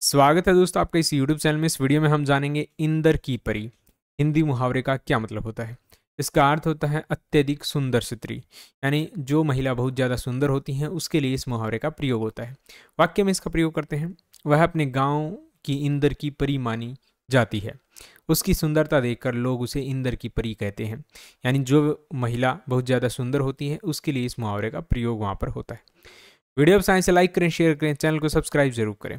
स्वागत है दोस्तों आपका इस YouTube चैनल में इस वीडियो में हम जानेंगे इंदर की परी हिंदी मुहावरे का क्या मतलब होता है इसका अर्थ होता है अत्यधिक सुंदर स्त्री यानी जो महिला बहुत ज़्यादा सुंदर होती हैं उसके लिए इस मुहावरे का प्रयोग होता है वाक्य में इसका प्रयोग करते हैं वह अपने गाँव की इंदर की परी मानी जाती है उसकी सुंदरता देखकर लोग उसे इंदर की परी कहते हैं यानी जो महिला बहुत ज़्यादा सुंदर होती है उसके लिए इस मुहावरे का प्रयोग वहाँ पर होता है वीडियो पसंद से तो लाइक करें शेयर करें चैनल को सब्सक्राइब जरूर करें